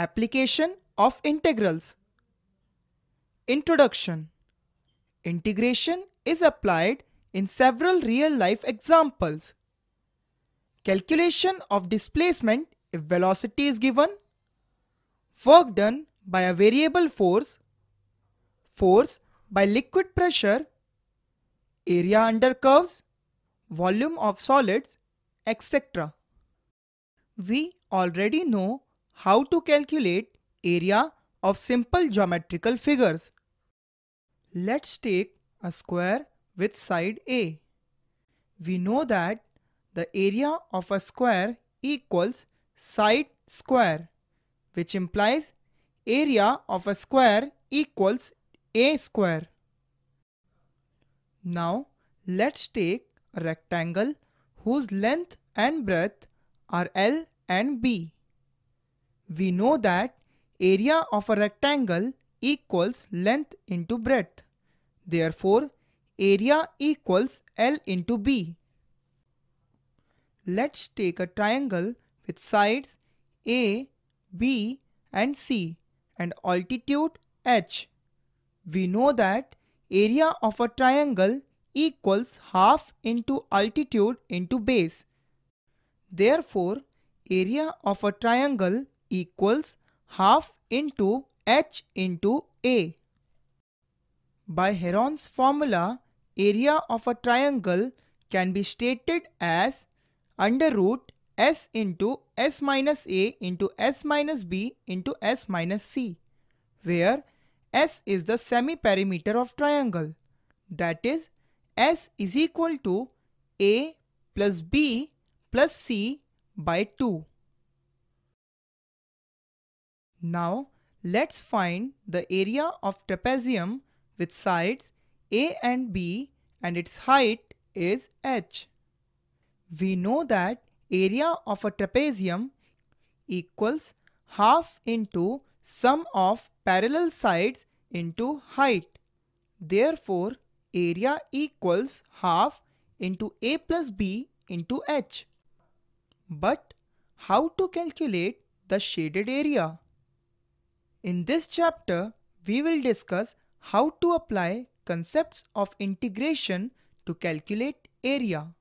Application of integrals. Introduction. Integration is applied in several real-life examples. Calculation of displacement if velocity is given. Work done by a variable force. Force by liquid pressure. Area under curves. Volume of solids, etc. We already know how to calculate area of simple geometrical figures. Let's take a square with side A. We know that the area of a square equals side square which implies area of a square equals a square. Now let's take a rectangle whose length and breadth are L and B. We know that area of a rectangle equals length into breadth. Therefore, area equals L into B. Let's take a triangle with sides A, B and C and altitude H. We know that area of a triangle equals half into altitude into base. Therefore, area of a triangle equals half into H into A. By Heron's formula, area of a triangle can be stated as under root s into s minus a into s minus b into s minus c, where s is the semi-perimeter of triangle. That is, s is equal to a plus b plus c by 2. Now let's find the area of trapezium with sides A and B and its height is h. We know that area of a trapezium equals half into sum of parallel sides into height. Therefore, area equals half into a plus b into h. But how to calculate the shaded area? In this chapter, we will discuss how to apply concepts of integration to calculate area.